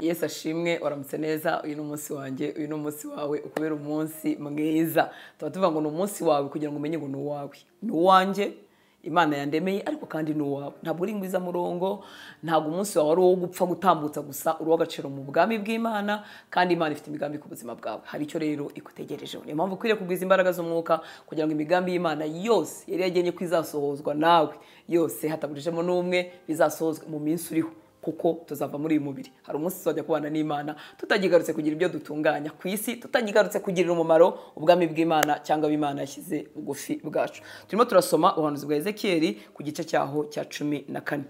Yesu ashimwe waramutse neza uyu ni umunsi wanjye uyu ni umunsi wawe ukubera umunsi mwiza tuba tuvuga ngo ni umunsi wawe kugira ngo umenye ngo ni uwawe ni uwanjye imana yandemeye ariko kandi ni uwawe ntabwo uri ingwiza murongo ntabwo umunsi wawe ari uwo gupfa gutambutsa gusa uri uw'agaciro mu bwami bw'imana kandi imana ifite imigambi ku buzima bwawe hari icyo rero ikutegereje niyo mpamvu ukwiriye kugwiza imbaraga z'umwuka kugira ngo imigambi y'imana yose yari yagennye ko izasohozwa nawe yose hatabujijemo n'umwe bizasohozwa mu minsi uriho kuko tuzava muri uyu mubiri hari umunsi tuzajya kubana n'imana tutagigarutse kugira ibyo dutunganya ku isi tutagigarutse kugirira umumaro ubwami bw'imana cyangwa ab'imana yashyize bugufi bwacu turimo turasoma ubuhanuzi bwa ezekiyeri ku gice cyaho cya cumi na kane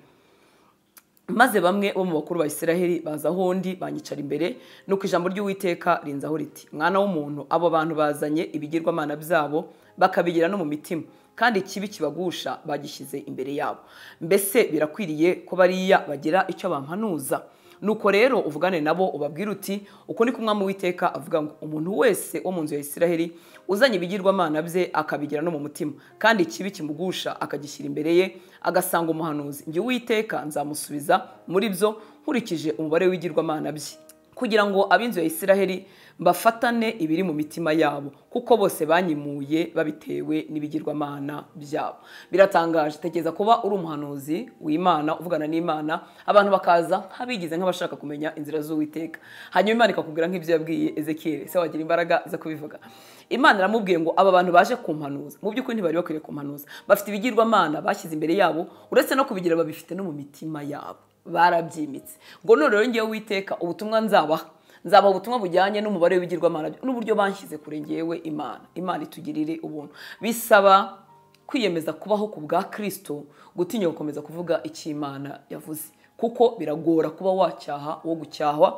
maze bamwe bo mu bakuru ba Israheli baza aho undi banyicara imbere nuko ijambo ry'uwiteka rinzaho riti mwana w'umuntu abo bantu bazanye ibigirwamana byabo bakabigira no mu mitima kandi ikibi kibagusha bagishyize imbere yabo mbese birakwiriye ko bariya bagira icyo bampanuza nuko rero uvugane nabo ubabwira uti uko ni kumwami witeka avuga ngo umuntu wese wo mu nzu ya isiraheli uzanye ibigirwamana bye akabigira no mu mutima kandi ikibi kimugusha akagishyira imbere ye agasanga umuhanuzi njye uwiteka nzamusubiza muri byo nkurikije umubare w'ibigirwamana bye kugira ngo ab'inzu ya Isiraheli bafatane ibiri mu mitima yabo kuko bose banyimuye babitewe n'ibigirwamana byabo biratangaje tekereza kuba uri umuhanuzi w'imana uvugana n'imana abantu bakaza nk'abigize nk'abashaka kumenya inzira z'uwiteka hanyuma imana ikakubwira nk'ibyo yabwiye ezekiyeri se wagira imbaraga zo kubivuga imana aramubwiye ngo aba bantu baje kumpanuza mu by'ukuri ntibari bakwiriye kumpanuza bafite ibigirwamana bashyize imbere yabo uretse no kubigira babifite no mu mitima yabo barabyimitse ngo none rero witeka ubutumwa nzabaha nzaba ubutumwa bujyanye n'umubare w'ibigirwamana n'uburyo banshyize kure ngewe imana imana itugirire ubuntu bisaba kwiyemeza kubaho ku bwa kirisito gutinya gukomeza kuvuga icyo imana yavuze kuko biragora kuba wacyaha wo gucyahwa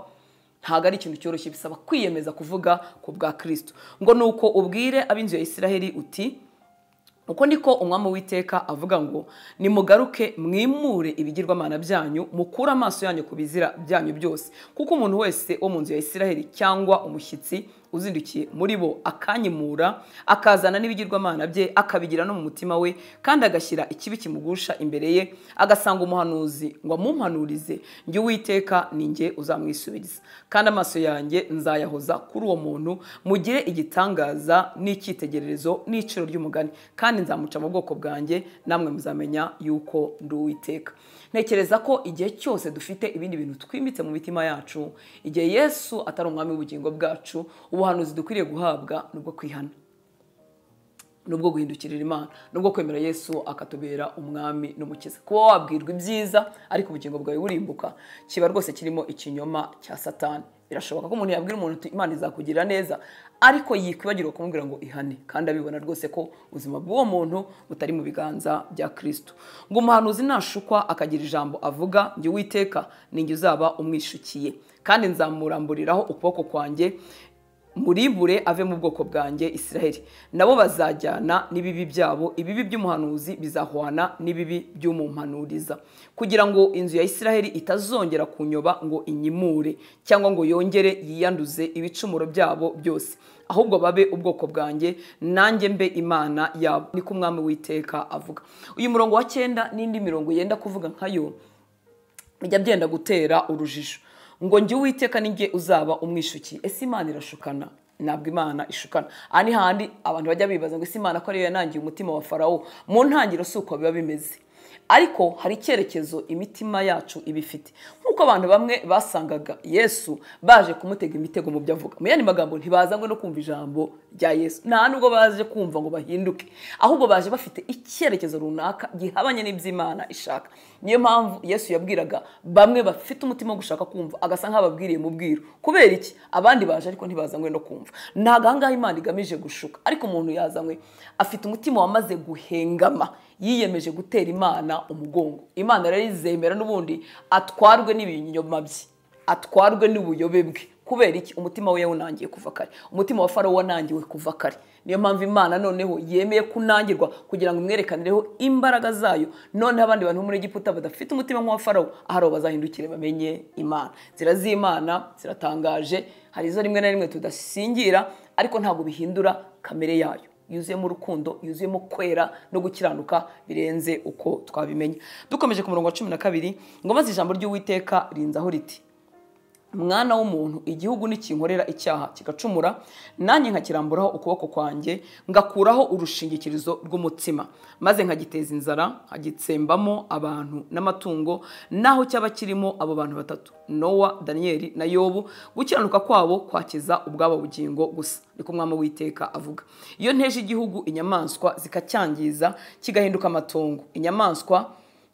ntabwo ari ikintu cyoroshye bisaba kwiyemeza kuvuga ku bwa kirisito ngo ni uko ubwire ab'inzu ya isiraheli uti uko niko umwami witeka avuga ngo nimugaruke mwimure ibigirwamana byanyu mukure amaso yanyu ku bizira byanyu byose kuko umuntu wese wo mu nzu ya isiraheli cyangwa umushyitsi uzindukiye muri bo akanyimura akazana n'ibigirwamana bye akabigira no mu mutima we kandi agashyira ikibi kimugusha imbere ye agasanga umuhanuzi ngo amumpanurize njye uwiteka ninjye uzamwisubiza kandi amaso yanjye nzayahoza kuri uwo muntu mugire igitangaza n'icyitegererezo n'iciro ry'umugani kandi nzamuca mu bwoko bwanjye namwe muzamenya yuko ndi uwiteka ntekereza ko igihe cyose dufite ibindi bintu twimitse mu mitima yacu igihe yesu atari umwami w'ubugingo bwacu ubu ubuhanuzi dukwiriye guhabwa ni ubwo kwihana ni ubwo guhindukirira imana ni ubwo kwemera yesu akatubera umwami n'umukiza kuba wabwirwa ibyiza ariko ubugingo bwawe burimbuka kiba rwose kirimo ikinyoma cya satani birashoboka ko umuntu yabwira umuntu imana izakugirira neza ariko yikwibagirwa kumubwira ngo ihane kandi abibona rwose ko ubuzima bw'uwo muntu butari mu biganza bya kirisito ngo umuhanuzi nashukwa akagira ijambo avuga njye uwiteka ninjye uzaba umwishukiye kandi nzamuramburiraho ukuboko kwanjye muribure ave mu bwoko bwanjye israheli nabo bazajyana n'ibibi byabo ibibi by'umuhanuzi bizahwana n'ibibi by'umumpanuriza kugira ngo inzu ya israheli itazongera kunyoba ngo inyimure cyangwa ngo yongere yiyanduze ibicumuro byabo byose ahubwo babe ubwoko bwanjye nanjye mbe imana yabo ni ko umwami witeka avuga uyu murongo wa cyenda n'indi mirongo yenda kuvuga nkayo bijya byenda gutera urujijo ngo njye uwiteka n'inge uzaba umwishuki ese imana irashukana ntabwo imana ishukana aha ni handi abantu bajya bibaza ngo ese imana ko ariyo yanangiye umutima wa farawo mu ntangiriro si uko biba bimeze ariko hari icyerekezo imitima yacu iba ifite nk'uko abantu bamwe basangaga yesu baje kumutega imitego mu byo avuga mu yandi magambo ntibaza ngo no kumva ijambo bya yesu nta nubwo baje kumva ngo bahinduke ahubwo baje bafite icyerekezo runaka gihabanye n'iby'imana ishaka niyo mpamvu yesu yabwiraga bamwe bafite umutima wo gushaka kumva agasa nk'ababwiriye mu bwiru kubera iki abandi baje ariko ntibazanywe no kumva ntabwo ahangaha imana igamije gushuka ariko umuntu yazanywe afite umutima wamaze guhengama yiyemeje gutera imana umugongo imana rero izemera n'ubundi atwarwe n'ibinyoma bye atwarwe n'ubuyobe bwe kubera iki umutima we yawunangiye kuva kare umutima wa farawo wanangiwe kuva kare niyo mpamvu imana noneho yemeye kunangirwa kugira ngo imwerekanireho imbaraga zayo noneho abandi bantu muri giputa badafite umutima nk'uwa farawo ahari bazahindukire bamenye imana zira z'imana ziratangaje hari izo rimwe na rimwe tudasingira ariko ntabwo bihindura kamere yayo yuzuyemo urukundo yuzuyemo kwera no gukiranuka birenze uko twabimenya dukomeje ku murongo wa cumi na kabiri ngo maze ijambo ry'uwiteka rinzaho riti mwana w'umuntu igihugu nikinkorera icyaha kigacumura nanjye nkakiramburaho ukuboko kwanjye ngakuraho urushingikirizo rw'umutsima maze nkagiteza inzara nkagitsembamo abantu n'amatungo naho cyaba kirimo abo bantu batatu nowa daniyeli na yobu gukiranuka kwabo kwakiza ubwabo bugingo gusa niko umwami w'iteka avuga iyo nteje igihugu inyamaswa zikacyangiza kigahinduka amatongo inyamaswa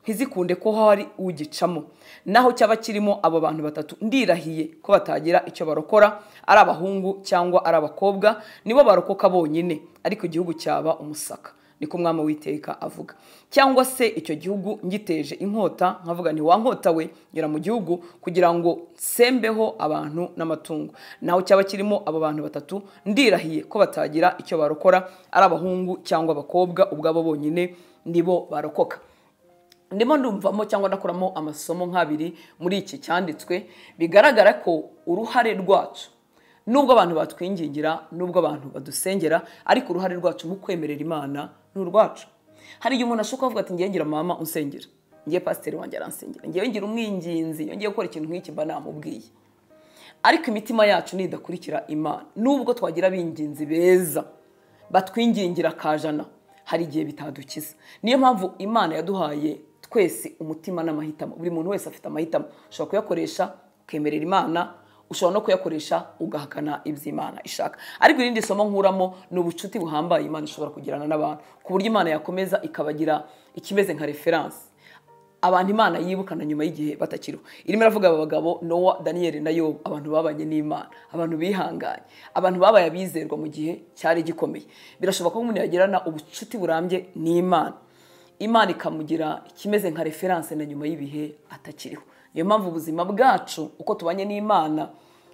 ntizikunde ko hari ugicamo naho cyaba kirimo abo bantu batatu ndirahiye ko batagira icyo barokora ari abahungu cyangwa ari abakobwa nibo barokoka bonyine ariko igihugu cyaba umusaka niko umwami witeka avuga cyangwa se icyo gihugu ngiteje inkota nkavuga nti wankota we nyura mu gihugu kugira ngo nsembeho abantu n'amatungo naho cyaba kirimo abo bantu batatu ndirahiye ko batagira icyo barokora ari abahungu cyangwa abakobwa ubwabo bonyine nibo barokoka ndimo ndumvamo cyangwa ndakuramo amasomo nk'abiri muri iki cyanditswe bigaragara ko uruhare rwacu nubwo abantu batwingingira nubwo abantu badusengera ariko uruhare rwacu mu kwemerera imana ni urwacu hari igihe umuntu ashobora kuvuga ati ngengera mama unsengera ngiye pasiteri wanjye aransengera ngewe ngira umwinginzi ngewe gukora ikintu nk'iki mba namubwiye ariko imitima yacu nidakurikira imana nubwo twagira abinginzi beza batwingingira kajana hari igihe bitadukiza niyo mpamvu imana yaduhaye twese umutima n'amahitamo buri muntu wese afite amahitamo ushobora kuyakoresha ukemerera imana ushobora no kuyakoresha ugahakana iby'imana ishaka ariko irindi somo nkuramo ni ubucuti buhambaye imana ishobora kugirana n'abantu ku buryo imana yakomeza ikabagira ikimeze nka referanse abantu imana yibukana nyuma y'igihe batakiriho irimo iravuga aba bagabo nowa daniyeli na abantu babanye n'imana abantu bihanganye abantu babaye abizerwa mu gihe cyari gikomeye birashoboka ko umuntu yagirana ubucuti burambye n'imana imana ikamugira ikimeze nka referanse na nyuma y'ibihe atakiriho niyo mpamvu ubuzima bwacu uko tubanye n'imana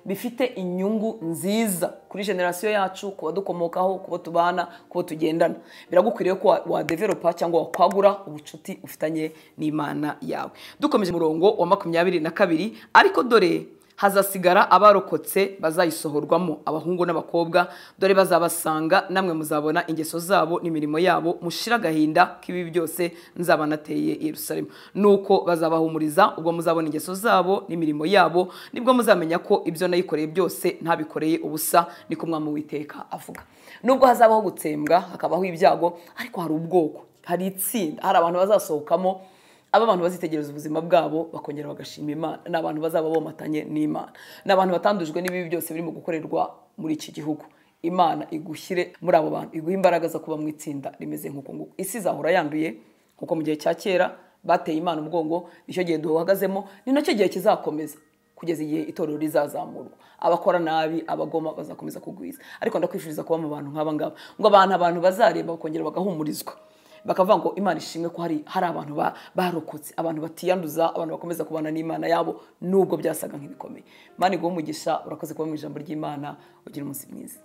bifite inyungu nziza kuri generasiyo yacu ku badukomokaho ku tubana ku tugendana biragukwiriye ko wadeveropa cyangwa wakwagura ubucuti ufitanye n'imana yawe dukomeje umurongo wa makumyabiri na kabiri ariko dore hazasigara abarokotse bazayisohorwamo abahungu n'abakobwa dore bazabasanga namwe muzabona ingeso zabo n'imirimo yabo mushira agahinda k'ibi byose nzaba nateye Yerusalemu nuko bazabahumuriza ubwo muzabona ingeso zabo n'imirimo yabo nibwo muzamenya ko ibyo nayikoreye byose ntabikoreye ubusa ni niko mwami witeka avuga nubwo hazabaho gutsembwa hakabaho ibyago ariko hari ubwoko hari itsinda hari abantu bazasohokamo aba bantu bazitegereza ubuzima bwabo bakongera bagashima imana ni abantu bazaba bomatanye n'imana ni abantu batandujwe n'ibibi byose birimo gukorerwa muri iki gihugu imana igushyire muri abo bantu iguha imbaraga zo kuba mu itsinda rimeze nk'uko nguko isi izahora yanduye kuko mu gihe cya kera bateye imana umugongo nicyo gihe duhagazemo ni nacyo gihe kizakomeza kugeza igihe itorero rizazamurwa abakora nabi abagoma bazakomeza kugwiza ariko ndakwifuriza kuba mu bantu nk'aba ngo abantu abantu bazareba bakongera bagahumurizwa bakavuga ngo imana ishimwe ko hari hari abantu barokotse abantu batiyanduza abantu bakomeza kubana n'imana yabo nubwo byasaga nk'ibikomeye Mani iguha umugisha urakoze kuba mu ijambo ry'imana ugira umunsi mwiza